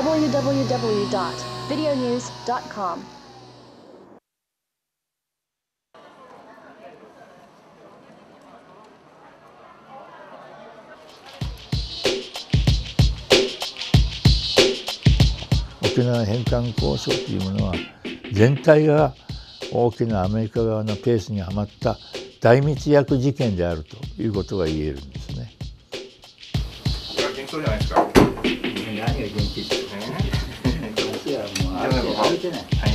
www.videonews.com. 縄返還交渉というものは全体が大きなアメリカ側のペースにはまった大密約事件であるということが言えるんですね。これは幻想じゃないですか。何がありがい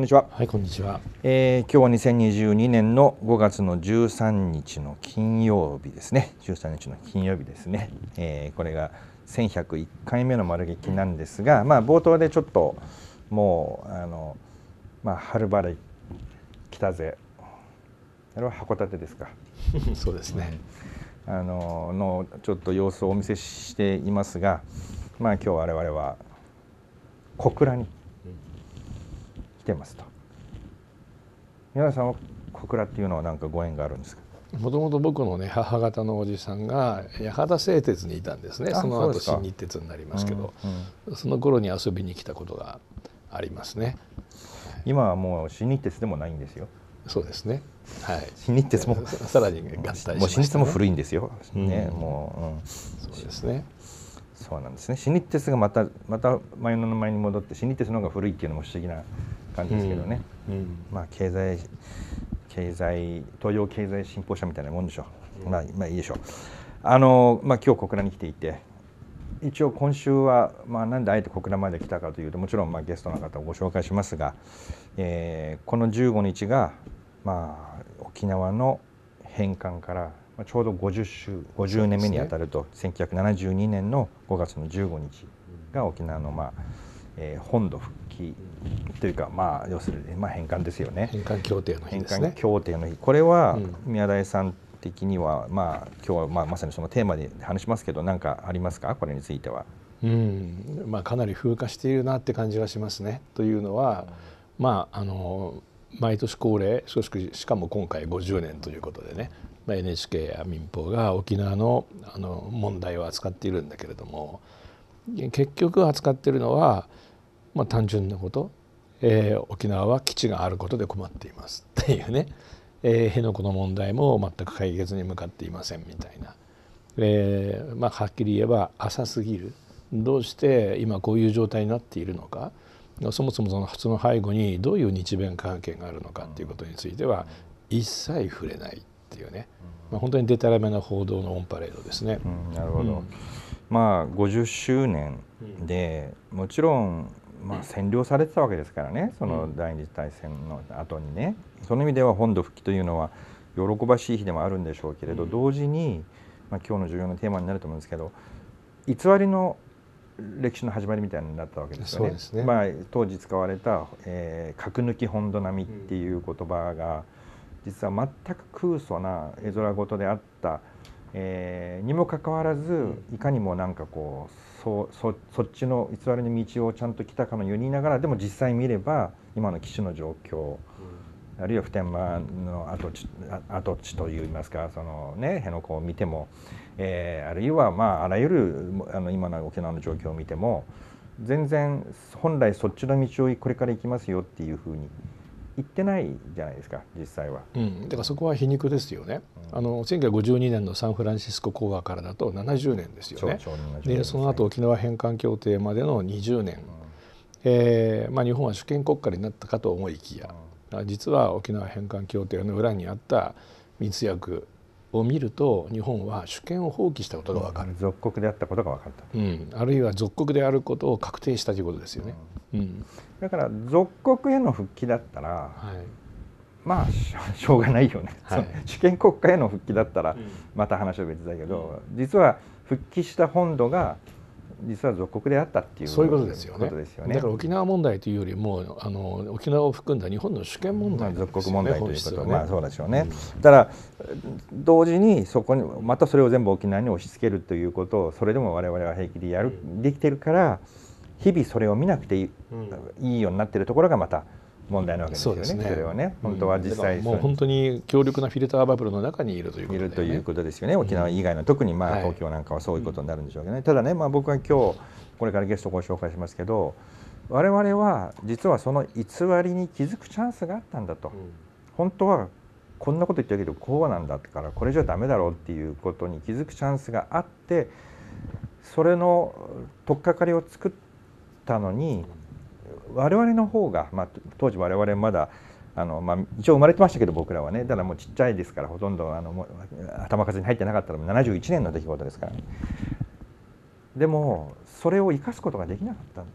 こんにちは。はい、こんにちは。えー、今日は2022年の5月の13日の金曜日ですね。13日の金曜日ですね。えー、これが1101回目の丸劇なんですが、まあ冒頭でちょっともうあのまあ春晴れ来たぜ。あれは函館ですか。そうですね。あののちょっと様子をお見せしていますが、まあ今日我々は小倉に。てますと宮田さんは小倉っていうのは何かご縁があるんですかもともと僕のね母方のおじさんが八幡製鉄にいたんですねその後新日鉄になりますけど、その頃に遊びに来たことがありますね今はもう新日鉄でもないんですよそうですねはい新日鉄もさらに合体しま、もう新日鉄も古いんですよ、ね、もう、そうですねそうなんですね新日鉄がまたまた前の名前に戻って新日鉄の方が古いっていうのも不思議な感じですけどね、うんうん、まあ経済経済東洋経済新報社みたいなもんでしょう、まあ、まあいいでしょうあの、まあ、今日小倉に来ていて一応今週は、まあ、なんであえて小倉まで来たかというともちろんまあゲストの方をご紹介しますが、えー、この15日が、まあ、沖縄の返還からちょうど50週50年目にあたると、ね、1972年の5月の15日が沖縄のまあえー、本土復帰というか、まあ、要するに、まあ、返還ですよね返還協定の日、ね、返還協定の日これは宮台さん的には、まあ、今日は、まあ、まさにそのテーマで話しますけど何かありますかこれについては。うんまあ、かなり風化しているなって感じがしますね。というのは、まあ、あの毎年恒例そしてしかも今回50年ということでね、まあ、NHK や民放が沖縄のあの問題を扱っているんだけれども結局扱っているのはまあ、単純なこと、えー、沖縄は基地があることで困っています っていうね、えー、辺野古の問題も全く解決に向かっていませんみたいな、えーまあ、はっきり言えば浅すぎるどうして今こういう状態になっているのかそもそもそのその背後にどういう日弁関係があるのかっていうことについては一切触れないっていうね、まあ、本当にデタラメな報道のオンパレードですね。うん、なるほど、うんまあ、50周年でもちろんまあ、占領されてたわけですからねその第二次大戦の後にね、その意味では本土復帰というのは喜ばしい日でもあるんでしょうけれど、同時に、まあ、今日の重要なテーマになると思うんですけど偽りの歴史の始まりみたいになったわけですよね。ねまあ、当時使われた「えー、核抜き本土並み」っていう言葉が、実は全く空疎な絵空事であった、えー、にもかかわらず、いかにもなんかこうそうそそっちの偽りの道をちゃんと来たかのように言いながらでも実際見れば今の機種の状況、あるいは普天間の跡地跡地といいますかその、ね、辺野古を見ても、えー、あるいは、まあ、あらゆるあの今の沖縄の状況を見ても全然本来そっちの道をこれから行きますよっていうふうに行ってないじゃないですか実際は、うん、だからそこは皮肉ですよね、うん、あの1952年のサンフランシスコ講和からだと70年ですよねで、ね、その後沖縄返還協定までの20年、うん、えー、まあ、日本は主権国家になったかと思いきや、うん、実は沖縄返還協定の裏にあった密約を見ると日本は主権を放棄したことがわかる、属国であったことが分かった、うん、あるいは属国であることを確定したということですよね、うん、だから属国への復帰だったら、はい、まあ しょうがないよね、はい、主権国家への復帰だったらまた話は別だけど、うん、実は復帰した本土が実は属国であったっていうそういうことですよね、ね、だから沖縄問題というよりもあの沖縄を含んだ日本の主権問題、ね、属国問題ということ、ね、まあそうでしょうね、うん、ただ同時にそこにまたそれを全部沖縄に押し付けるということをそれでも我々は平気でやる、できてるから、うん日々それを見なくていい,、いいようになっているところがまた問題なわけですよね。そ、ね、れはね、本当は実際、うん、もう本当に強力なフィルターバブルの中にいるということ、ね、いるということですよね。沖縄以外の、うん、特にまあ東京なんかはそういうことになるんでしょうけどね。ただね、まあ僕は今日これからゲストをご紹介しますけど、我々は実はその偽りに気づくチャンスがあったんだと、うん、本当はこんなこと言ってるけどこうなんだからこれじゃダメだろうっていうことに気づくチャンスがあって、それの取っかかりを作ってたのに我々の方が、まあ、当時我々まだあの、まあ、一応生まれてましたけど僕らはねただもうちっちゃいですからほとんどあのもう頭数に入ってなかったら71年の出来事ですから、ね、でもそれを生かすことができなかったん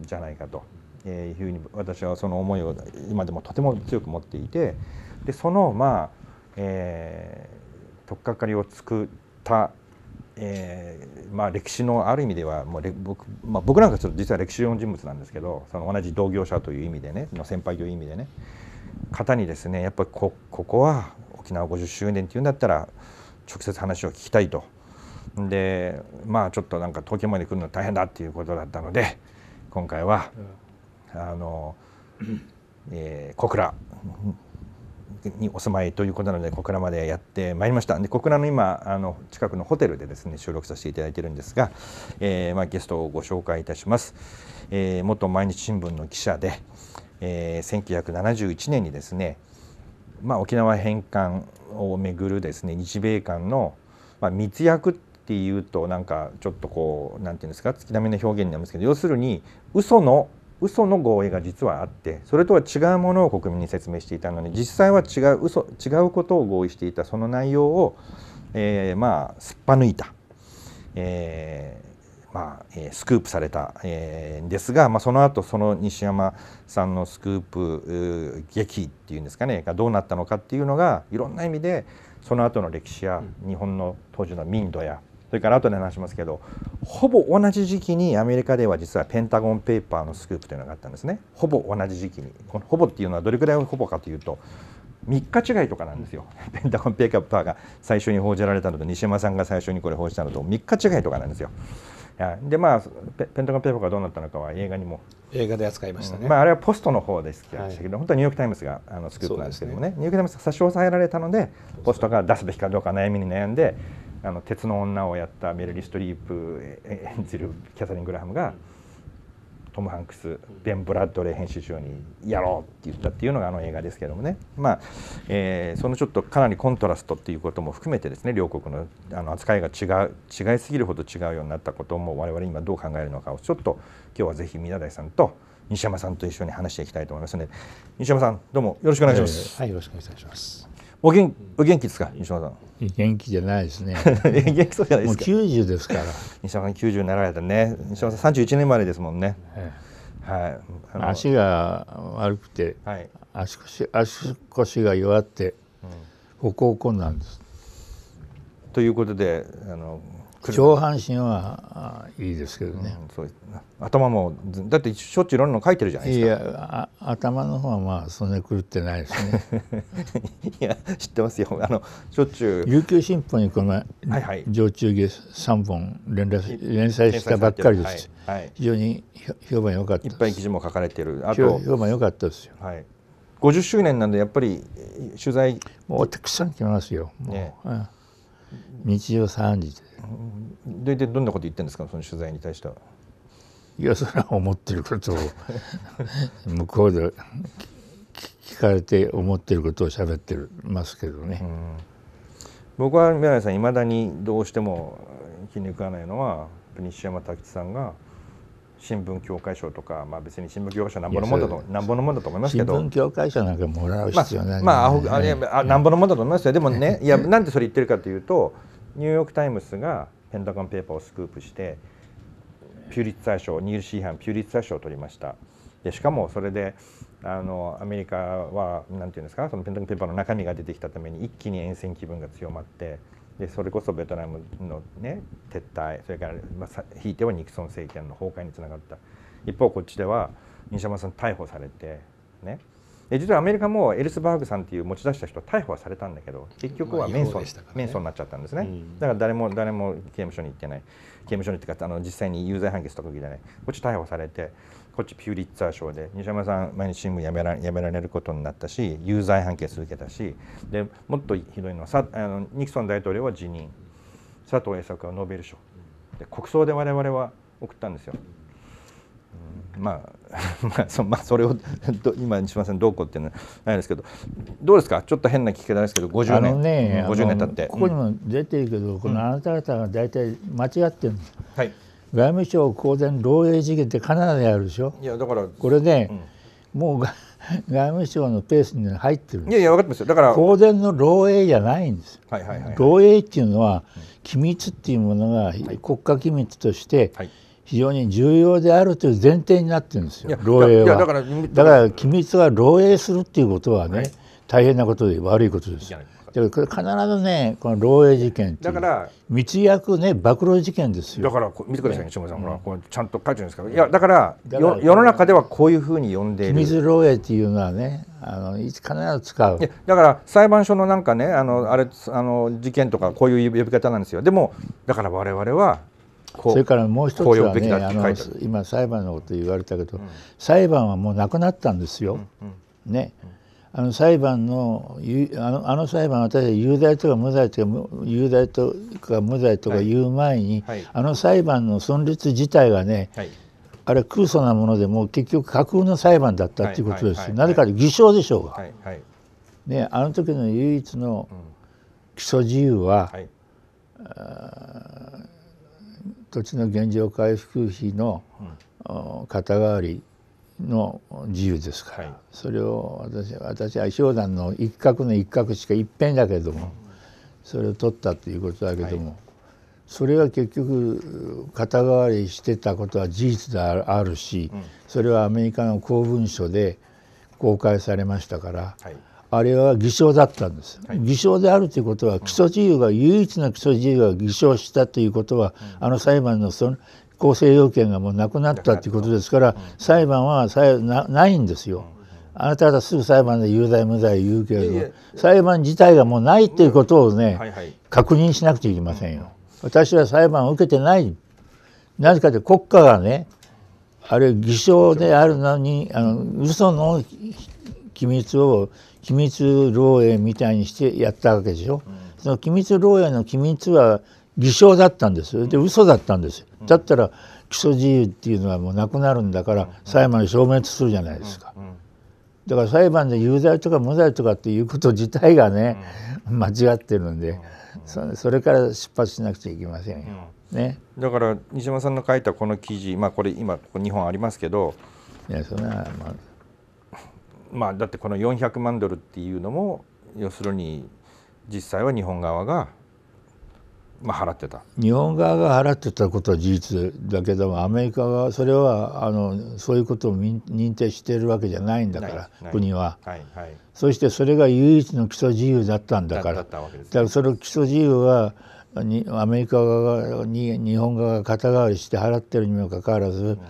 じゃないかと。えー、いうふうに私はその思いを今でもとても強く持っていてでそのまあ、えー、取っかかりを作ったえーまあ、歴史のある意味ではもう僕,、まあ、僕なんかちょっと実は歴史上の人物なんですけどその同じ同業者という意味でねの先輩という意味でね方にですねやっぱりこここは沖縄50周年っていうんだったら直接話を聞きたいとでまあちょっとなんか東京まで来るの大変だっていうことだったので今回は、あの、えー、小倉にお住まいということなので小倉までやってまいりましたで小倉の今あの近くのホテルでですね収録させていただいているんですが、えー、まあ、ゲストをご紹介いたします、えー、元毎日新聞の記者で、えー、1971年にですね、まあ、沖縄返還をめぐるですね日米間の、まあ、密約っていうとなんかちょっとこうなんていうんですか月並みの表現になりますけど要するに嘘の嘘の合意が実はあってそれとは違うものを国民に説明していたのに実際は違う嘘違うことを合意していたその内容を、えー、まあすっぱ抜いた、えー、まあ、スクープされた、えー、ですが、まあ、その後その西山さんのスクープ劇っていうんですかねがどうなったのかっていうのがいろんな意味でその後の歴史や日本の当時の民度やそれから後で話しますけどほぼ同じ時期にアメリカでは実はペンタゴンペーパーのスクープというのがあったんですねほぼ同じ時期にほぼっていうのはどれくらいほぼかというと3日違いとかなんですよ ペンタゴンペーパーが最初に報じられたのと西山さんが最初にこれ報じたのと3日違いとかなんですよ。でまあペペンタゴンペーパーがどうなったのかは映画にも映画で扱いましたね、うん、まあ、あれはポストの方でしたけど、はい、本当はニューヨーク・タイムズがあのスクープなんですけどもね、ね、ニューヨーク・タイムズが差し押さえられたのでポストが出すべきかどうか悩みに悩んであの鉄の女をやったメルリ・ストリープ演じるキャサリン・グラハムがトム・ハンクスベン・ブラッドレー編集長に「やろう!」って言ったっていうのがあの映画ですけどもねまあ、えー、そのちょっとかなりコントラストっていうことも含めてですね両国のあの扱いが違う違いすぎるほど違うようになったことも我々今どう考えるのかをちょっと今日はぜひ宮台さんと西山さんと一緒に話していきたいと思いますので西山さんどうもよろしくお願いします。はい、よろしくお願いしますお元お元気ですか西山さん元気じゃないですね 元気そうじゃないですか九十ですから西山さん十になられたね西山さん十一年生まれですもんね、はい。はい足が悪くて、はい、足腰足腰が弱って歩行困難です、うん、ということであの上半身はいいですけどね、うん、頭もだってしょっちゅういろんなの書いてるじゃないですかいや頭の方はまあそんなに狂ってないですね いや知ってますよあのしょっちゅう琉球新報にこの前、は常駐下3本連連載したばっかりです、はい、はい、非常に評判良かったいっぱい記事も書かれてるあと評判良かったですよ、はい、50周年なんでやっぱり取材もうたくさん来ますよもう、ね、日曜三時で大体どんなこと言ってんですかその取材に対してはいやそれは思ってることを 向こうで聞かれて思ってることを喋ってるますけどね、僕は宮内さんいまだにどうしても気に食わないのは西山滝さんが新聞協会賞とか、まあ、別に新聞協会賞なんぼのもんだとなんぼのもんだと思いますけど新聞協会賞なんかもらう必要ない、ね、まあ、まあ、あ、ね、あなんぼのもんだと思いますよでもねいやなんでそれ言ってるかというとニューヨーク・タイムズがペンタゴン・ペーパーをスクープしてピューリッツァー賞ニール・シーハンピューリッツァー賞を取りましたでしかもそれであのアメリカは何て言うんですかそのペンタゴン・ペーパーの中身が出てきたために一気に沿線気分が強まってでそれこそベトナムの、ね、撤退それから、まあ、ひいてはニクソン政権の崩壊につながった一方こっちでは西山さん逮捕されてねで実はアメリカもエルスバーグさんっていう持ち出した人逮捕はされたんだけど結局はメンソン、ね、メンソンになっちゃったんですね、うん、だから誰も誰も刑務所に行ってない刑務所にってかあの実際に有罪判決とか受けないこっち逮捕されてこっちピューリッツァー賞で西山さん毎日新聞やめらやめられることになったし有罪判決受けたしでもっとひどいのはさあのニクソン大統領は辞任佐藤栄作はノーベル賞で国葬で我々は送ったんですよ。まあ、まあそ まあ、それを 今西村さんどうこうっていうのはないですけどどうですかちょっと変な聞き方ですけど50年あのね年経ってここにも出てるけど、うん、このあなた方が大体間違ってるんです、はい、外務省公然漏洩事件ってカナダであるでしょいやだからこれね、うん、もう外務省のペースに入ってるいやいや分かってますよだから公然の漏洩じゃないんです、はいはいはい、はい、漏洩っていうのは機密っていうものが国家機密として、はい非常に重要であるという前提になってるんですよ漏洩はだからだから機密が漏洩するっていうことはね、はい、大変なことで悪いことですだからこれ必ずねこの漏洩事件だから密約ね暴露事件ですよだから見てくださいね下村さん、ほらこれちゃんと書いてるんですからいやだから世の中ではこういうふうに呼んでいる機密漏洩っていうのはねあのいつ必ず使うだから裁判所のなんかねあのあれあの事件とかこういう呼び方なんですよでもだから我々はそれからもう一つはねあの今裁判のこと言われたけど、うん、裁判はもうなくなったんですよ。うんうん、ね、あの裁判のあのあの裁判私は有罪とか無罪とか有罪とか無罪とか言う前に、はいはい、あの裁判の存立自体がね、はい、あれ空想なものでも結局架空の裁判だったっていうことです、なぜかと偽証でしょうが、ね、あの時の唯一の基礎自由は、はい、土地の現状回復費の、肩代わりの自由ですから、はい、それを私私は商談の一角の一角しか一辺だけれども、それを取ったということだけども、はい、それは結局肩代わりしてたことは事実であるし、うん、それはアメリカの公文書で公開されましたから。はいあれは偽証だったんです、はい、偽証であるということは基礎自由が唯一の基礎自由が偽証したということは、あの裁判のその構成要件がもうなくなったということですから、裁判はさなないんですよ。あなた方すぐ裁判で有罪無罪言うけれど裁判自体がもうないということをね、確認しなくちゃいけませんよ。私は裁判を受けてないなぜかとい国家がねあれ偽証であるのにあの嘘の機密を機密漏洩みたいにしてやったわけでしょ、うん、その機密漏洩の機密は偽証だったんですで嘘だったんですだったら起訴自由っていうのはもうなくなるんだから裁判で消滅するじゃないですか。だから裁判で有罪とか無罪とかっていうこと自体がね、間違ってるんで、それから出発しなくちゃいけませんよ。ね、だから西山さんの書いたこの記事、まあ、これ今ここ2本ありますけどいやそれはまあまあだってこの400万ドルっていうのも要するに実際は日本側がまあ払ってた日本側が払ってたことは事実だけどもアメリカはそれはあのそういうことを認定しているわけじゃないんだから国は、はいはい、そしてそれが唯一の基礎自由だったんだからだからその基礎自由はにアメリカ側に日本側が肩代わりして払ってるにもかかわらず、うん、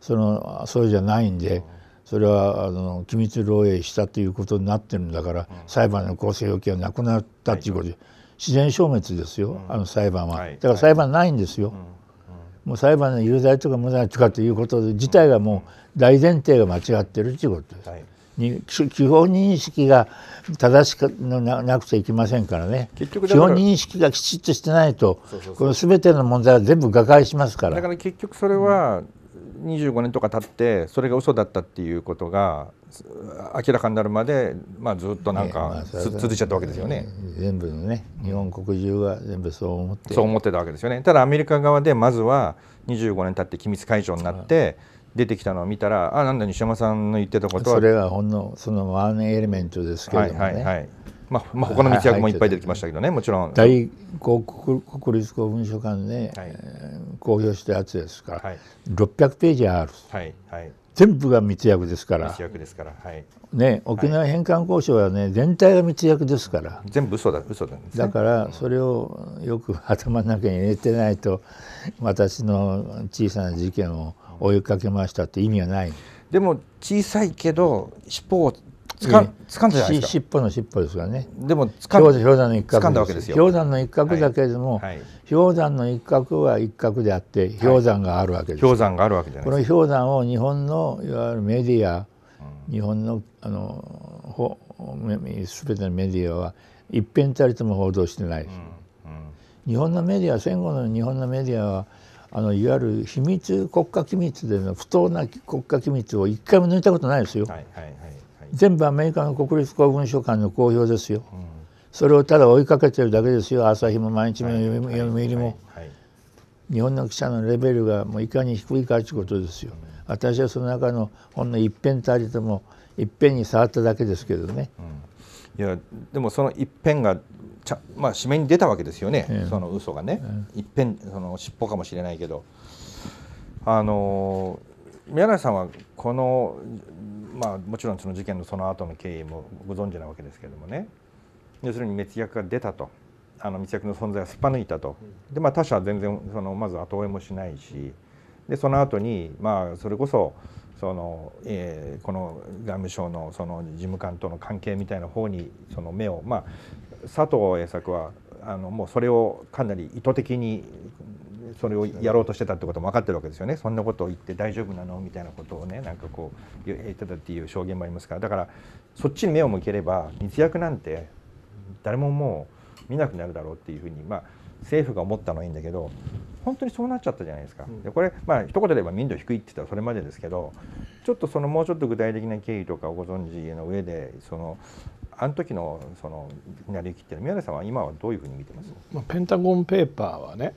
そのそうじゃないんで。うんそれはあの機密漏洩したということになってるんだから、裁判の構成要件はなくなったということで、自然消滅ですよ、あの裁判は、だから裁判ないんですよ、もう裁判の有罪とか無罪とかということ自体がもう大前提が間違ってるということです。に基本認識が正しくななくちゃいけませんからね結局基本認識がきちっとしてないとこの全ての問題は全部瓦解しますからだから結局それは25年とか経ってそれが嘘だったっていうことが明らかになるまで、まあ、ずっとなんか、まあ、続いちゃったわけですよね。全部のね日本国中が全部そう思ってそう思ってたわけですよね。ただアメリカ側でまずは25年経って機密解除になって。出てきたのを見たらあなんだ西山さんの言ってたことはそれはほんのそのワンエレメントですけれどもね、はいはいはい、まあ、まあ、他の密約もいっぱい出てきましたけどね、もちろん。大国国立公文書館で、はい、公表したやつですから、はい、600ページある、はいはい、全部が密約ですから密約ですから、はいね、沖縄返還交渉はね、全体が密約ですから、全部嘘だ嘘だ、ね、だからそれをよく頭の中に入れてないと私の小さな事件を追いかけましたって意味はない。でも小さいけど尻尾をつかんかんだじゃないですか尻尾の尻尾ですからねでも掴ん氷山の一角ですよ氷山の一角だけれども、はいはい、氷山の一角は一角であって氷山があるわけです、氷山があるわけじゃないこの氷山を日本のいわゆるメディア、日本のあのほ、すべてのメディアは一辺たりとも報道してない、うんうん、日本のメディア戦後の日本のメディアはあのいわゆる秘密国家機密での不当な国家機密を一回も抜いたことないですよ。はいはいはい全部アメリカの国立公文書館の公表ですよ、うん、それをただ追いかけてるだけですよ朝日も毎日も読み入りも、日本の記者のレベルがもういかに低いかということですよ、うん、私はその中のほんの一辺たりとも一辺に触っただけですけどね、うん、いやでもその一辺がちゃまあ締めに出たわけですよね、うん、その嘘がね、うん、一辺その尻尾かもしれないけどあの宮内さんはこのまあ、もちろんその事件のその後の経緯もご存知なわけですけれどもね要するに密約が出たとあの密約の存在をすっぱ抜いたとで、まあ、他者は全然そのまず後追いもしないしでその後にまあそれこそその、えー、この外務省のその事務官との関係みたいな方にその目を、まあ、佐藤栄作はあのもうそれをかなり意図的にそれをやろうとしてたってことも分かってるわけですよねそんなことを言って大丈夫なのみたいなことをねなんかこう言ってたっていう証言もありますからだからそっちに目を向ければ密約なんて誰ももう見なくなるだろうっていうふうにまあ政府が思ったのはいいんだけど本当にそうなっちゃったじゃないですか。でこれまあ一言で言えば民度低いって言ったらそれまでですけどちょっとそのもうちょっと具体的な経緯とかをご存知の上でそのあの時のその成り行きって宮根さんは今はどういうふうに見てます、まあ、ペンタゴンペーパーはね、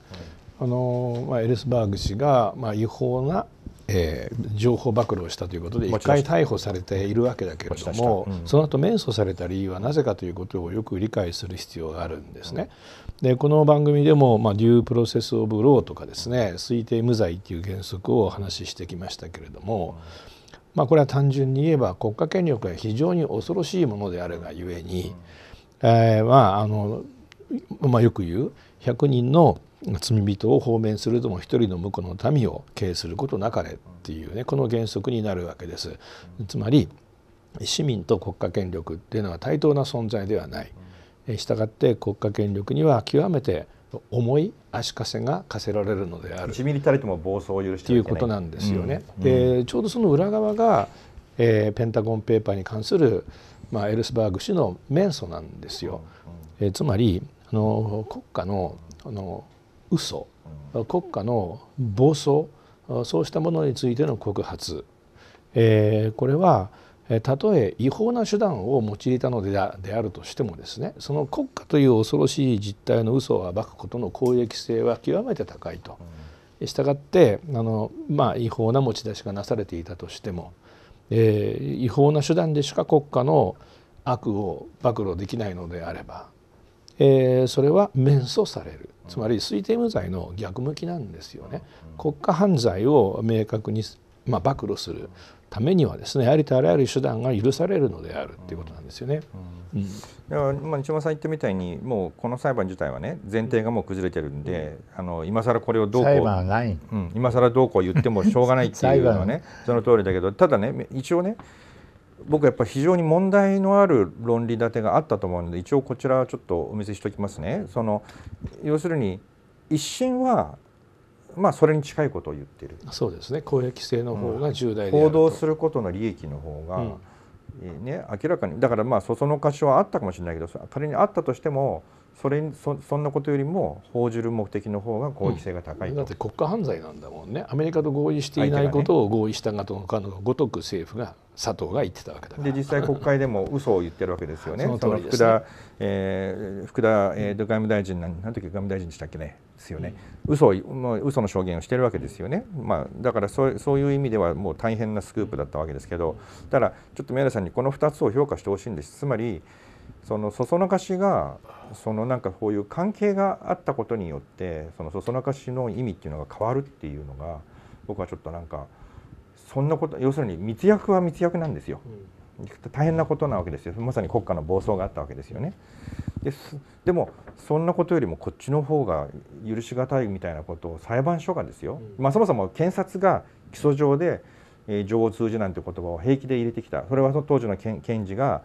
あのまあ、エルスバーグ氏が、まあ、違法な、えー、情報暴露をしたということで一回逮捕されているわけだけれども、うん、その後免訴された理由はなぜかということをよく理解する必要があるんですね。うん、でこの番組でも、まあ、デュープロセス・オブ・ローとかですね推定無罪っていう原則をお話ししてきましたけれども。うん、まあ、これは単純に言えば国家権力が非常に恐ろしいものであるがゆえに、えー、まああのまあ、よく言う100人の罪人を放免するとも一人の婿の民を敬することなかれっていうねこの原則になるわけです。つまり市民と国家権力っていうのは対等な存在ではない。したがって国家権力には極めて重い足かせが課せられるのである1ミリたりとも暴走を許してということなんですよね。うんうん、でちょうどその裏側が、えー、ペンタゴンペーパーに関する、まあ、エルスバーグ氏の面相なんですよ。えー、つまりあの国家のあの嘘国家の暴走そうしたものについての告発、えー、これはたとえ違法な手段を用いたのであるとしてもですねその国家という恐ろしい実態の嘘を暴くことの公益性は極めて高いと。したがってあの、まあ、違法な持ち出しがなされていたとしても、えー、違法な手段でしか国家の悪を暴露できないのであれば、えー、それは免訴されるつまり推定無罪の逆向きなんですよね。国家犯罪を明確に、まあ、暴露するためにはですねありとあらゆる手段が許されるのであるっていうことなんですよね。うんうん、だからまあ西村さん言ったみたいにもうこの裁判自体はね前提がもう崩れてるんで、うん、あの今更これをどうこう、うん、今更どうこう言ってもしょうがないっていうのはね その通りだけどただね一応ね僕やっぱ非常に問題のある論理立てがあったと思うので一応こちらちょっとお見せしておきますね。その要するに一審はまあそれに近いことを言ってる。そうですね。公益性の方が重大で、うん、報道することの利益の方が、うん、ね明らかにだからまあそそのかしはあったかもしれないけど仮にあったとしても。それそそんなことよりも報じる目的の方が合益性が高い、うん、だって国家犯罪なんだもんねアメリカと合意していないことを合意したがとのかのごとく政府が佐藤が言ってたわけだからで実際国会でも嘘を言ってるわけですよねその福田、え福田、え外務大臣なん何の時外務大臣でしたっけねですよね、うん、嘘を嘘の証言をしてるわけですよね、まあ、だからそうそういう意味ではもう大変なスクープだったわけですけどただちょっと宮根さんにこの2つを評価してほしいんですつまりそのそそのかしがそのなんかこういう関係があったことによってそのそそのかしの意味っていうのが変わるっていうのが僕はちょっとなんかそんなこと要するに密約は密約なんですよ、大変なことなわけですよまさに国家の暴走があったわけですよね。ですでもそんなことよりもこっちの方が許し難いみたいなことを裁判所がですよ、まあ、そもそも検察が起訴状で、えー、情を通じなんて言葉を平気で入れてきたそれは当時の検事が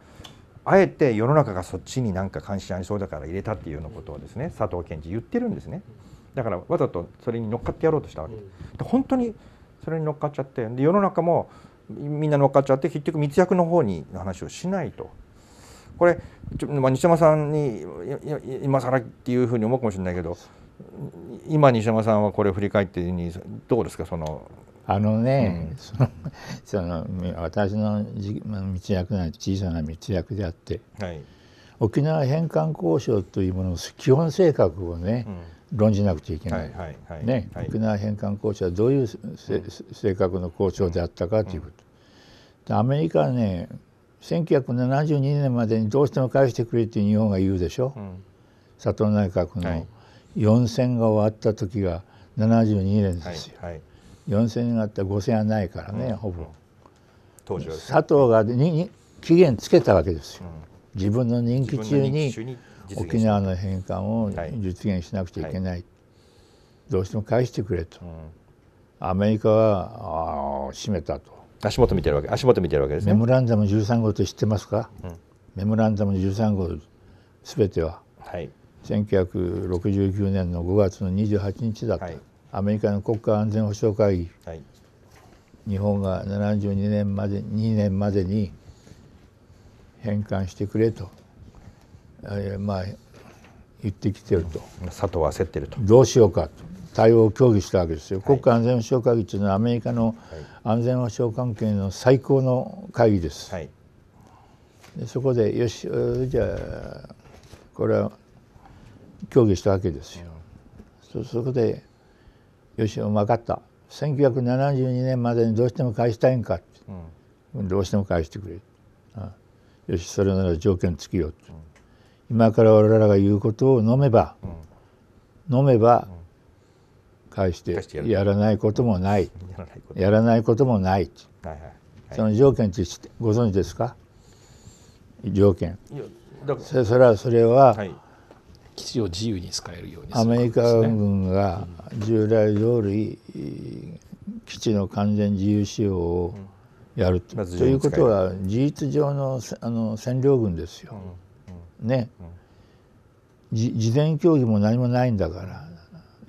あえて世の中がそっちになんか関心ありそうだから入れたっていうようなことをですね佐藤健二言ってるんですねだからわざとそれに乗っかってやろうとしたわけで本当にそれに乗っかっちゃってで世の中もみんな乗っかっちゃって結局密約の方にの話をしないと。これまあ、西山さんに今更っていうふうに思うかもしれないけど今西山さんはこれを振り返ってにどうですかそのあのね、うん、その その私の密約なんて小さな密約であって、はい、沖縄返還交渉というものの基本性格をね、うん、論じなくちゃいけない,、ね沖縄返還交渉はどういう、性格の交渉であったかということ。アメリカはね1972年までにどうしても返してくれって日本が言うでしょ、うん、佐藤内閣の4選が終わった時が72年ですよ。はいはいはい4,000円あって5,000円はないからね、ほぼ当時は、ね、佐藤がにに期限つけたわけですよ、自分の任期中に沖縄の返還を実現しなくちゃいけない、はいどうしても返してくれと、アメリカはあ閉めたと足元見てるわけ足元見てるわけですねメモランダム13号って知ってますか、うん、メモランダム13号すべては、はい、1969年の5月の28日だった、はい、アメリカの国家安全保障会議、はい、日本が72年まで2年までに返還してくれと、えー、まあ言ってきてると佐藤は焦ってるとどうしようかと対応を協議したわけですよ、はい、国家安全保障会議というのはアメリカの安全保障関係の最高の会議です、はい、でそこでよしじゃあこれは協議したわけですよ、うん、そこでよし分かった1972年までにどうしても返したいんか」って、うん、どうしても返してくれ」よしそれなら条件付きよ」って、うん、今から我々が言うことを飲めば、うん、飲めば、返してやらないこともない、やらないこともない、いはいはい、その条件ってご存知ですか条件それはそれは、はい基地を自由に使えるように、ね、アメリカ軍が従来通り、基地の完全自由使用をやるとうん、ということは事実上のあの占領軍ですよ。ね、事前協議も何もないんだから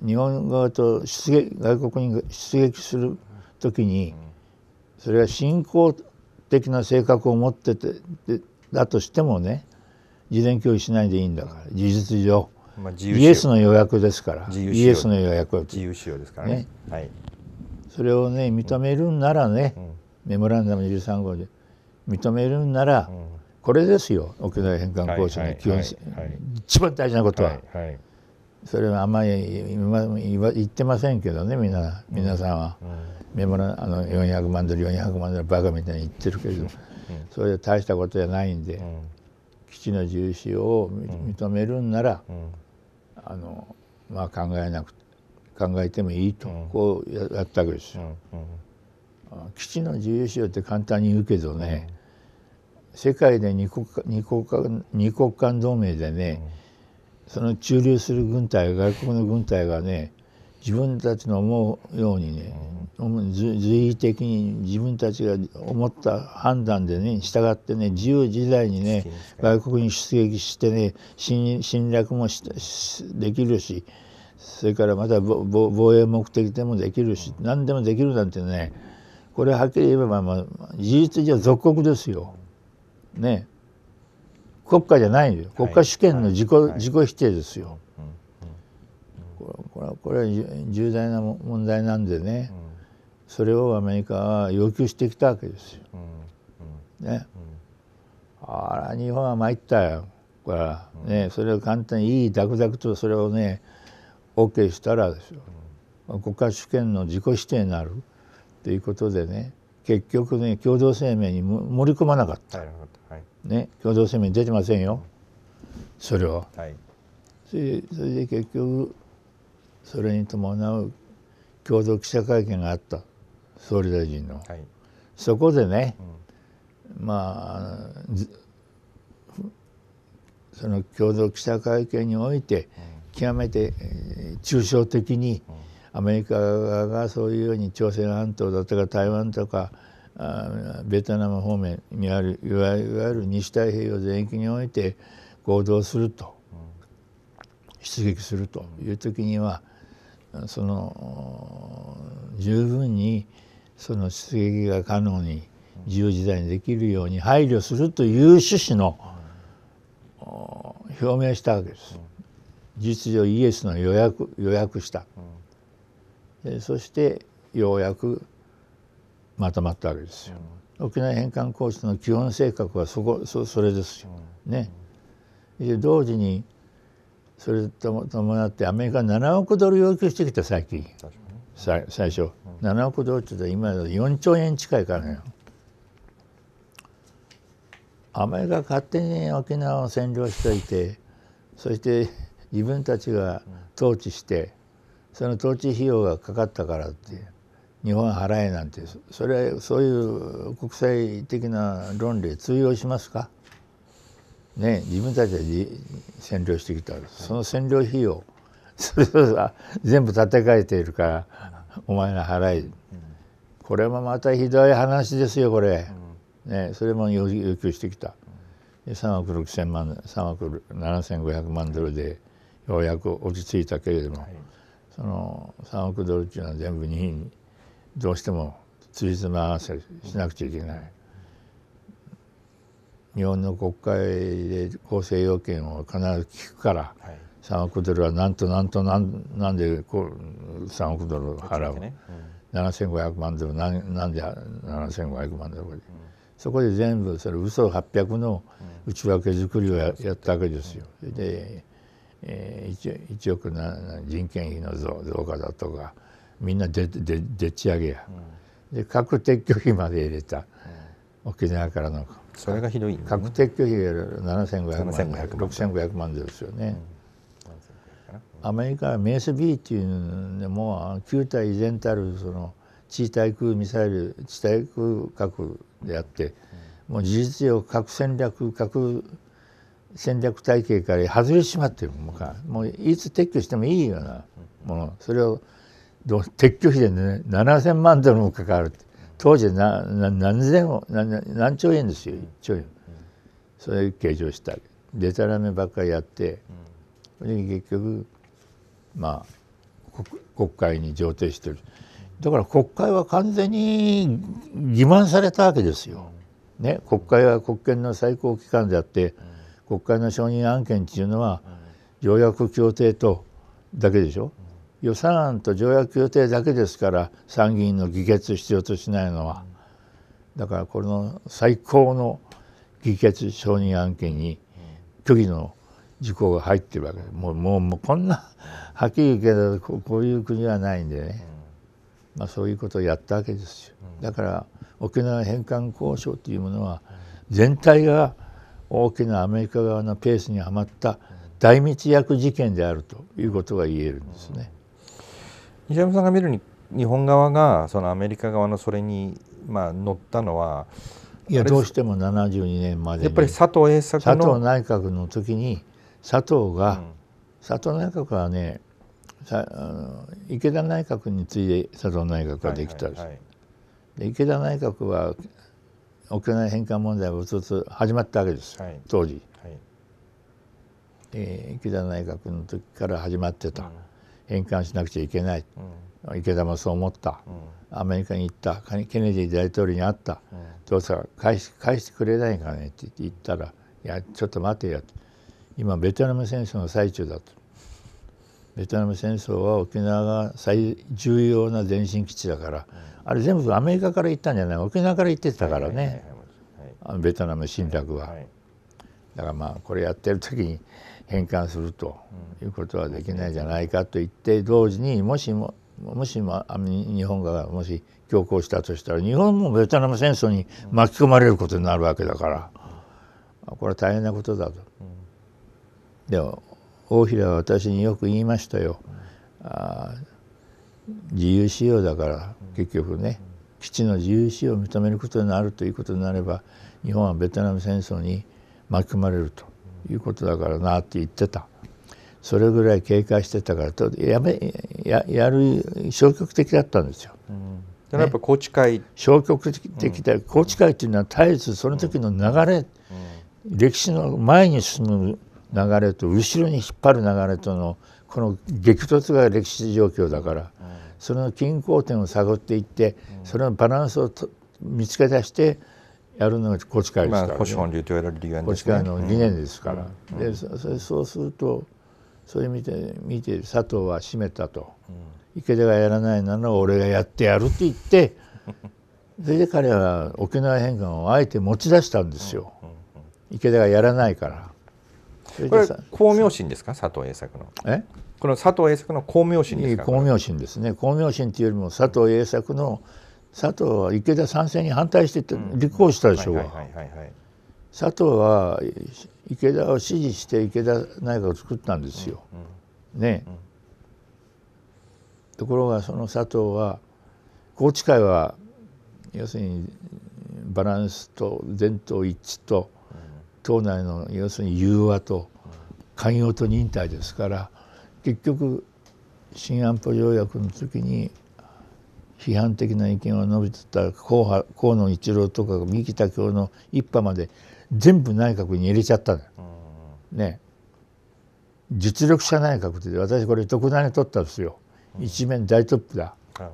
日本側と出撃外国に出撃する時にそれは侵攻的な性格を持っててだとしてもね事前教育しないでいいんだから事実上、まあ、イエスの予約ですからイエスの予約は自由使用ですからね、ね、はい、それをね認めるんならね、うん、メモランダム13号で認めるんなら、うん、これですよ沖縄返還交渉の基本、はいはい、一番大事なことは、はいはい、それはあんまり今言ってませんけどねみんな皆さんは、うん、メモランあの400万ドル400万ドルバカみたいに言ってるけど、うん、それで大したことじゃないんで。うん基地の重由使を認めるんなら、あのまあ、考えなく考えてもいいと、こうやったわけですよ。基地の重由使用って簡単に言うけどね、世界で二国二国間二国間同盟でね、その駐留する軍隊外国の軍隊がね自分たちの思うようにね、随意的に自分たちが思った判断でね従ってね自由自在にね外国に出撃してね侵略もできるしそれからまた防衛目的でもできるし何でもできるなんてねこれはっきり言えば、まあ、事実上属国ですよ。ね国家じゃないよ国家主権の自己,、自己否定ですよ。これはこれは重大な問題なんでね、それをアメリカは要求してきたわけですよ。ね、あら日本は参ったよこれは、ね、それを簡単にいいダクダクとそれをね OK したらですよ、国家主権の自己否定になるということでね結局ね共同声明に盛り込まなかった、はいね、共同声明に出てませんよ、それは。はい、それそれで結局それに伴う共同記者会見があった総理大臣の、はい、そこでね、うん、まあその共同記者会見において極めて抽象的にアメリカ側がそういうように朝鮮半島だとか台湾とかベトナム方面にあるいわゆる西太平洋全域において合同すると出撃するという時には、うんその十分にその出撃が可能に自由自在にできるように配慮するという趣旨の表明したわけです。実情イエスの予約予約した、そしてようやくまとまったわけですよ。沖縄返還交渉の基本性格はそこそそれですよ。ね。で同時にそれと伴ってアメリカ7億ドル要求してきた最近最初7億ドルって言ったら今4兆円近いからよアメリカ勝手に沖縄を占領しおいてそして自分たちが統治してその統治費用がかかったからって日本払えなんてそれはそういう国際的な論理通用しますかね、自分たちで占領してきたその占領費用それぞれ全部建て替えているからお前が払いこれもまたひどい話ですよこれ、ね、それも要求してきた3億6千万3億7500万ドルでようやく落ち着いたけれども、その3億ドルっていうのは全部日にどうしてもつじつま合わせしなくちゃいけない。日本の国会で構成要件を必ず聞くから、はい、3億ドルはなんとなんとなんなんでこう3億ドル払う、ねうん、7500万ドルなんなんで7500万ドル、うん、そこで全部それ嘘800の内訳作りをや,、ったわけですよ。で、えー、1, 億な人件費の増増加だとかみんなでででっち上げや、うん、で核撤去費まで入れた、沖縄からの。それがひどい、ね、確定拒否が7500万6500万ですよね、うん、アメリカはメース B っていうのでも旧体依然たるその地対空ミサイル地対空核であって、うん、もう事実上核戦略核戦略体系から外れてしまってるもうもういつ撤去してもいいようなものそれを撤去費で、ね、7,000万ドルもかかるって当時なな何千何何兆円ですよ1兆円、それ計上したでたらめばっかりやって、うん、結局まあ国会に上呈してるだから国会は完全に欺瞞されたわけですよ。ね、国会は国権の最高機関であって、国会の承認案件っていうのは条約協定とだけでしょ。う予算案と条約予定だけですから参議院の議決必要としないのは、だからこの最高の議決承認案件に虚偽の事項が入ってるわけもうもうもうこんなはっきり言うけどここういう国はないんでね、まあ、そういうことをやったわけですよ。だから沖縄返還交渉というものは全体が大きなアメリカ側のペースにはまった大密約事件であるということが言えるんですね。西山さんが見るに日本側がそのアメリカ側のそれにまあ乗ったのはいやどうしても72年までやっぱり佐藤栄作の佐藤内閣の時に佐藤が、うん、佐藤内閣はねさあの池田内閣に次いで佐藤内閣ができたんです、はいはいはい、池田内閣は沖縄返還問題はうつつ始まったわけです、はい、当時、はい、えー、池田内閣の時から始まってた、うん返還しなくちゃいけない、うん、池田もそう思った、うん、アメリカに行ったケネディ大統領に会った、うん、どうせ返し返してくれないかねって言ったら「いやちょっと待てよ」と「今ベトナム戦争の最中だ」と。ベトナム戦争は沖縄が最重要な前進基地だから、あれ全部アメリカから行ったんじゃない沖縄から行ってたからね、ベトナム侵略は、だからまあこれやってる時に返還するということはできないじゃないかと言って同時にもしももしも日本がもし強行したとしたら日本もベトナム戦争に巻き込まれることになるわけだからこれは大変なことだと。で大平は私によく言いましたよ。あ自由使用だから結局ね基地の自由使用を認めることになるということになれば日本はベトナム戦争に巻き込まれるということだからなって言ってたそれぐらい警戒してたからとやめややる消極的だったんですよ。うんそやっぱ高知会、消極的で、うん、高知会というのは絶えずその時の流れ、うん、歴史の前に進む流れと後ろに引っ張る流れとのこの激突が歴史状況だから、うん、その均衡点を探っていって、それのバランスをと見つけ出してやるのが古地会ですから、ね、保守本流と言ですの理念ですから、うん、でそれそうするとそれ見て見て佐藤は閉めたと、うん、池田がやらないなら俺がやってやるって言って それで彼は沖縄返還をあえて持ち出したんですよ、うんうんうん、池田がやらないからこれ光明神ですか佐藤栄作のえこの佐藤栄作の光明神ですか光明神ですね光明神っていうよりも佐藤栄作の、うん佐藤は池田参戦に反対してて立候補したでしょうが佐藤は池田を支持して池田内閣を作ったんですよ。ね、ところがその佐藤は宏池会は要するにバランスと伝統一致と党内の要するに融和と寛容と忍耐ですから結局新安保条約の時に批判的な意見を述べてた河野一郎とか三木田京の一派まで全部内閣に入れちゃったね実力者内閣って私これ特段に取ったんですよ、うん、一面大トップだ、うん、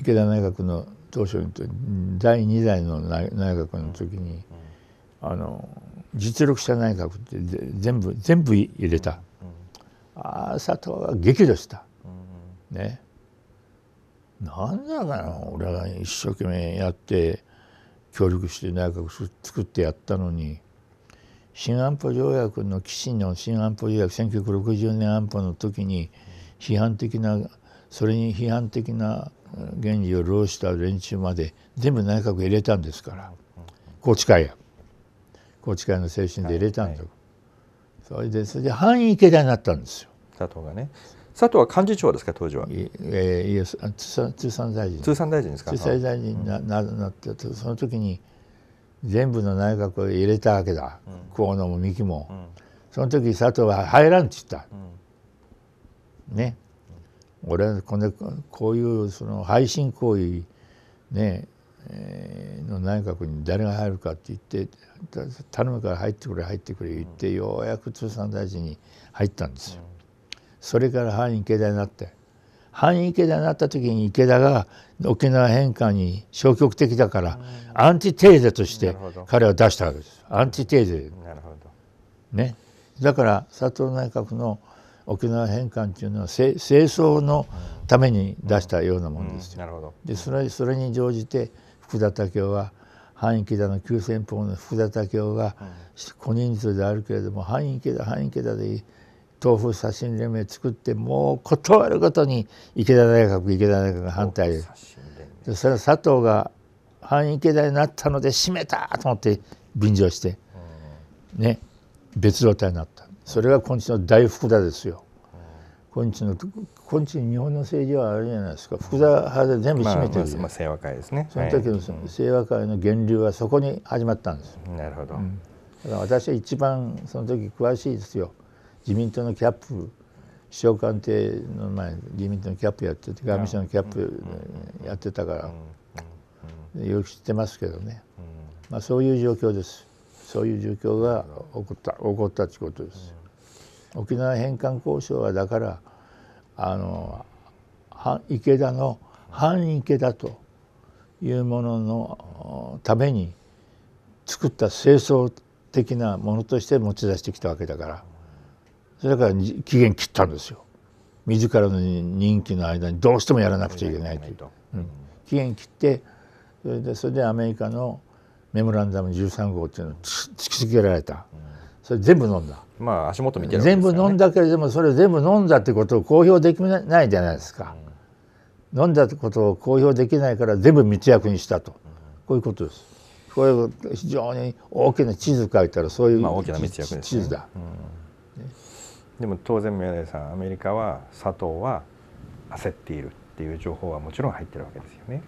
池田内閣の当初に第2代の内閣の時に、うん、あの実力者内閣って全部全部入れた、ああ佐藤は激怒した、ねなんだかな俺が一生懸命やって協力して内閣作ってやったのに新安保条約の基地の新安保条約1960年安保の時に批判的なそれに批判的な原理を浪した連中まで全部内閣入れたんですから宏池会や宏池会の精神で入れたんだ、はいはい、それでそれで反池田になったんですよ。佐藤がね佐藤は幹事長ですか当時は。えー、い通通産大臣。通産大臣ですか。通産大臣にな,、ななってその時に全部の内閣を入れたわけだ、うん、河野も三木も、うん、その時佐藤は入らんって言った、うん、ね、俺これこういうその背信行為ね、えー、の内閣に誰が入るかって言って頼むから入ってくれ入ってくれ言ってようやく通産大臣に入ったんですよ。それから反池田になって反池田になった時に池田が沖縄返還に消極的だから、アンチテーゼとして彼は出したわけですアンチテーゼねだから佐藤内閣の沖縄返還というのは清掃のために出したようなもんですよ、うんうでそれそれに乗じて福田武雄は反池田の急先鋒の福田武雄が、う小人数であるけれども反池田反池田で豆腐写真連盟作ってもう断るごとに池田大学池田大学が反対でそれは佐藤が反池田になったので閉めたと思って便乗して、ね別動隊になったそれが今日の大福田ですよ。今日の今日日本の政治はあれじゃないですか福田派で全部占めてる、まあまあ、清和会ですねその時のその清和会の源流はそこに始まったんですなるほど、うん、だから私は一番その時詳しいですよ自民党のキャップ首相官邸の前自民党のキャップやってて外務省のキャップやってたからよく知ってますけどね、まあ、そういう状況ですそういう状況が起こった起こったことです。沖縄返還交渉はだからあの池田の反池田というもののために作った清掃的なものとして持ち出してきたわけだからそれから期限切ったんですよ自らの任期の間にどうしてもやらなくちゃいけないという、うん、期限切ってそれでそれでアメリカのメモランダム13号っていうのを突きつけられた、それ全部飲んだまあ足元見てる、ね、全部飲んだけれどもそれ全部飲んだってことを公表できないじゃないですか、うん、飲んだことを公表できないから全部密約にしたと、こういうことです。これ非常に大きな地図書いたらそういう、まあ、大きな密約です、ね、地図だ、でも当然宮台さんアメリカは佐藤は焦っているっていう情報はもちろん入ってるわけですよね。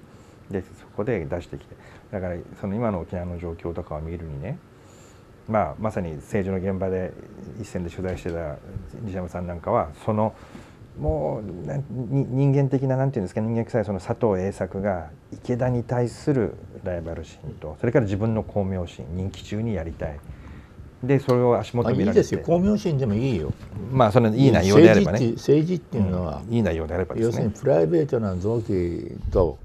でそこで出してきてだからその今の沖縄の状況とかを見るにね、まあ、まさに政治の現場で一線で取材してた西山さんなんかはそのもう人間的な何て言うんですか人間臭いその佐藤栄作が池田に対するライバル心とそれから自分の功名心人気中にやりたい。でそれを足元見られていいですよ公明心でもいいよまあそれいい内容であればね政治っていうのは、うん、いい内容であれば、ね、要するにプライベートな臓器と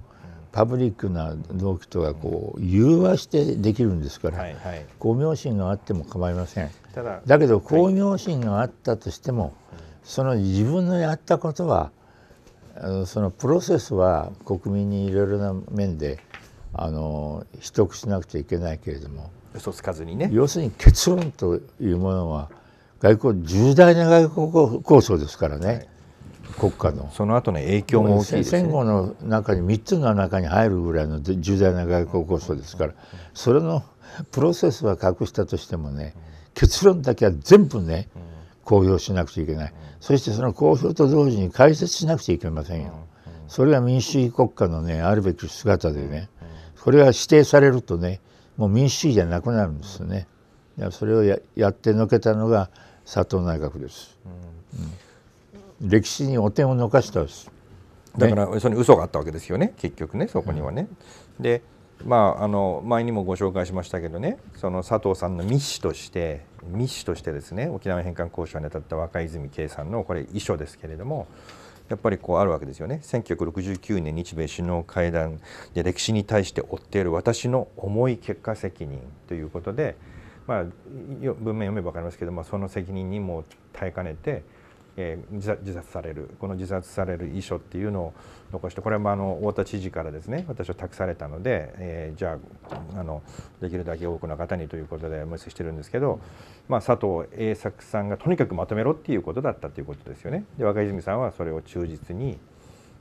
パブリックな臓器とはこう融和してできるんですから、はいはい、公明心があっても構いませんただだけど公明心があったとしても、はい、その自分のやったことはあのそのプロセスは国民にいろいろな面であの取得しなくちゃいけないけれども嘘つかずにね要するに結論というものは外交重大な外交構想ですからね、はい、国家のその後の影響も大きいです、ね、戦後の中に3つの中に入るぐらいの重大な外交構想ですからそれのプロセスは隠したとしてもね結論だけは全部ね公表しなくちゃいけないそしてその公表と同時に解説しなくちゃいけませんよそれは民主主義国家のねあるべき姿でねこれが指定されるとねもう民主主義じゃなくなるんですよね。それをややってのけたのが佐藤内閣です、うん、歴史に汚点を残したです。だから、ね、その嘘があったわけですよね結局ねそこにはね。うん、でまあ、あの前にもご紹介しましたけどねその佐藤さんの密使として密使としてですね沖縄返還交渉に当たった若泉圭さんのこれ遺書ですけれどもやっぱりこうあるわけですよね1969年日米首脳会談で歴史に対して負っている私の重い結果責任ということで、まあ、文面読めば分かりますけど、まあ、その責任にも耐えかねてえー、自殺されるこの自殺される遺書っていうのを残してこれもあの太田知事からですね私は託されたので、えー、じゃああのできるだけ多くの方にということでお見せしてるんですけど、まあ、佐藤栄作さんがとにかくまとめろっていうことだったということですよね。で若泉さんはそれを忠実に、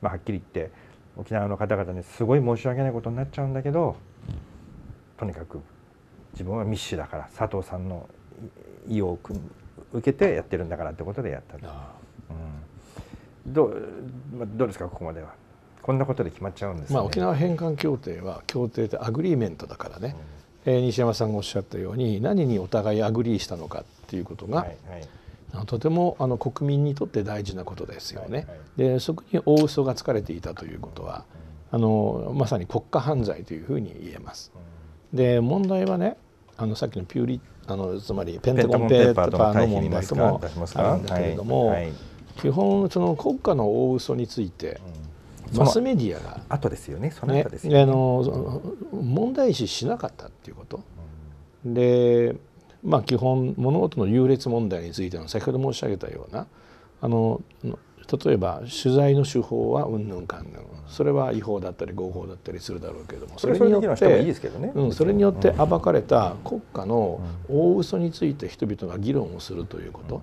まあ、はっきり言って沖縄の方々にすごい申し訳ないことになっちゃうんだけどとにかく自分は密使だから佐藤さんの意を組む。受けてやってるんだからってことでやったんだ、うん、どどうですかここまではこんなことで決まっちゃうんです、ね、まあ、沖縄返還協定は協定ってアグリーメントだからね、うん、えー、西山さんがおっしゃったように何にお互いアグリーしたのかっていうことが、はいはいとてもあの国民にとって大事なことですよね。はいはい、でそこに大嘘がつかれていたということはあのまさに国家犯罪というふうに言えます。で問題はねあのさっきのピューリあのつまりペンタゴンペーパーの問題もあるんだけれども、はいはい、基本その国家の大嘘について、うん、マスメディアが後ですよねその後ですよね、ね、あの問題視しなかったっていうこと、うん、でまあ基本物事の優劣問題についての先ほど申し上げたようなあの例えば取材の手法はうんぬんかんぬんそれは違法だったり合法だったりするだろうけどもそれによってそれによって暴かれた国家の大嘘について人々が議論をするということ。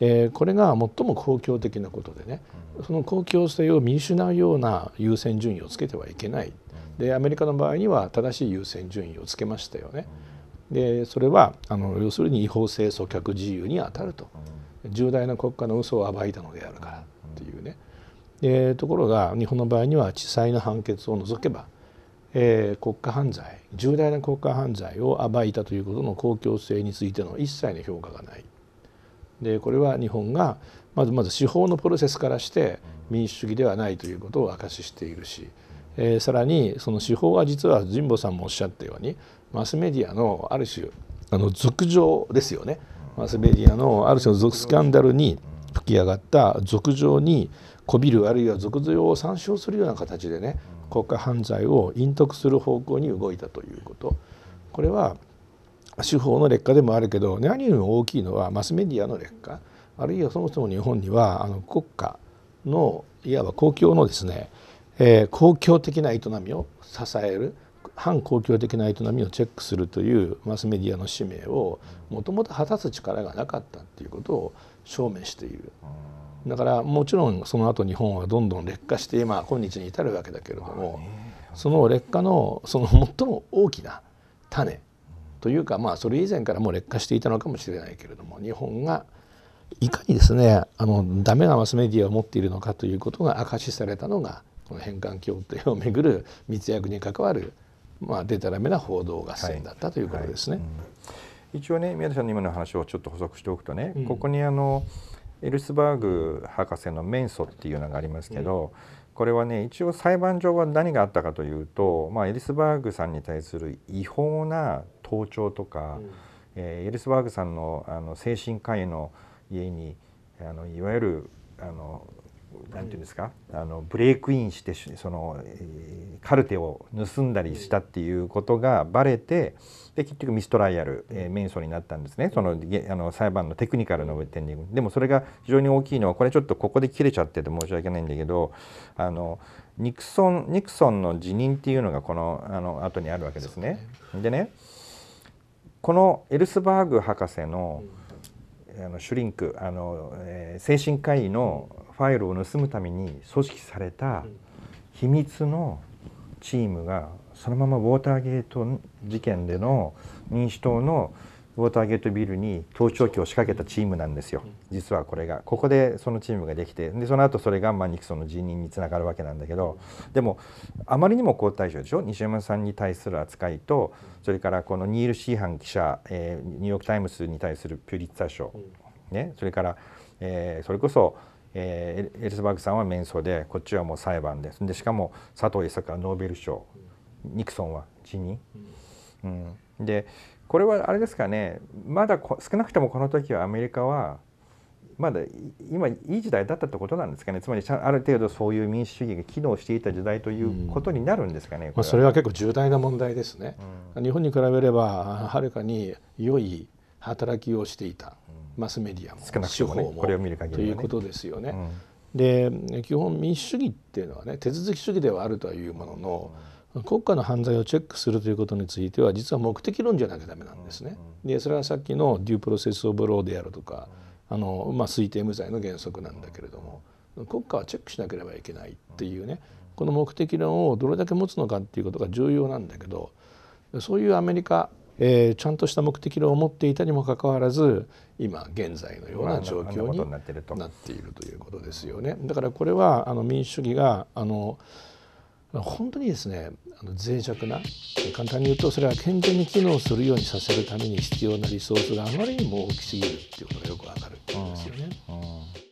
えこれが最も公共的なことでねその公共性を見失うような優先順位をつけてはいけないでアメリカの場合には正しい優先順位をつけましたよねでそれはあの要するに違法性阻却自由にあたると重大な国家の嘘を暴いたのであるからっていうね、えー、ところが日本の場合には地裁の判決を除けば、えー、国家犯罪重大な国家犯罪を暴いたということの公共性についての一切の評価がない。でこれは日本がまずまず司法のプロセスからして民主主義ではないということを証ししているし、えー、さらにその司法は実は神保さんもおっしゃったようにマスメディアのある種あの俗情ですよねマスメディアのある種の俗スキャンダルに吹き上がった俗情にこびるあるいは俗情を参照するような形でね国家犯罪を隠匿する方向に動いたということこれは司法の劣化でもあるけど何よりも大きいのはマスメディアの劣化あるいはそもそも日本にはあの国家のいわば公共のですね、えー、公共的な営みを支える反公共的な営みをチェックするというマスメディアの使命をもともと果たす力がなかったっていうことを証明しているだからもちろんその後日本はどんどん劣化して今今日に至るわけだけれどもその劣化のその最も大きな種というかまあそれ以前からもう劣化していたのかもしれないけれども日本がいかにですねあのダメなマスメディアを持っているのかということが明かしされたのがこの返還協定をめぐる密約に関わる、まあ、でたらめな報道合戦だったということですね。はいはいうん一応ね宮田さんの今の話をちょっと補足しておくとね、うん、ここにあのエルスバーグ博士のメンソっていうのがありますけど、うん、これはね一応裁判上は何があったかというと、まあ、エルスバーグさんに対する違法な盗聴とか、うん、えー、エルスバーグさんのあの精神科医の家にあのいわゆるあのなんていうんですかあのブレイクインしてその、えー、カルテを盗んだりしたっていうことがばれてで結局ミストライアル、えー、メンソになったんですねそのあの裁判のテクニカルのブテンディングでもそれが非常に大きいのはこれちょっとここで切れちゃってて申し訳ないんだけどあのニクソンニクソンの辞任っていうのがこのあの後にあるわけですね。でねこのエルスバーグ博士の、うんあのシュリンクあの、えー、精神科医のファイルを盗むために組織された秘密のチームがそのままウォーターゲート事件での民主党の、うんウォーターゲートビルに盗聴器を仕掛けたチームなんですよ、実はこれがここでそのチームができてでその後それがまあニクソンの辞任につながるわけなんだけどでもあまりにも皇太子でしょ西山さんに対する扱いとそれからこのニール・シーハン記者、えー、ニューヨーク・タイムズに対するピュリッツァ賞、ね、それから、えー、それこそえー、エルスバーグさんは面相でこっちはもう裁判ですでしかも佐藤栄作はノーベル賞ニクソンは辞任、うん、でこれはあれですかねまだ少なくともこの時はアメリカはまだ今いい時代だったってことなんですかねつまりある程度そういう民主主義が機能していた時代ということになるんですかね、うん、まあ、それは結構重大な問題ですね、うん、日本に比べればはるかに良い働きをしていた、うん、マスメディアも少なくとも、これを見る限り、ね、ということですよね、で基本民主主義っていうのはね手続き主義ではあるというものの、国家の犯罪をチェックするということについては実は目的論じゃなきゃダメなんですね。でそれはさっきのデュープロセス・オブ・ローであるとかあの、まあ、推定無罪の原則なんだけれども国家はチェックしなければいけないっていうねこの目的論をどれだけ持つのかっていうことが重要なんだけどそういうアメリカ、えー、ちゃんとした目的論を持っていたにもかかわらず今現在のような状況になっているということですよね。だからこれはあの民主主義があの本当にですねあの脆弱な簡単に言うとそれは健全に機能するようにさせるために必要なリソースがあまりにも大きすぎるっていうことがよくわかるんですよね。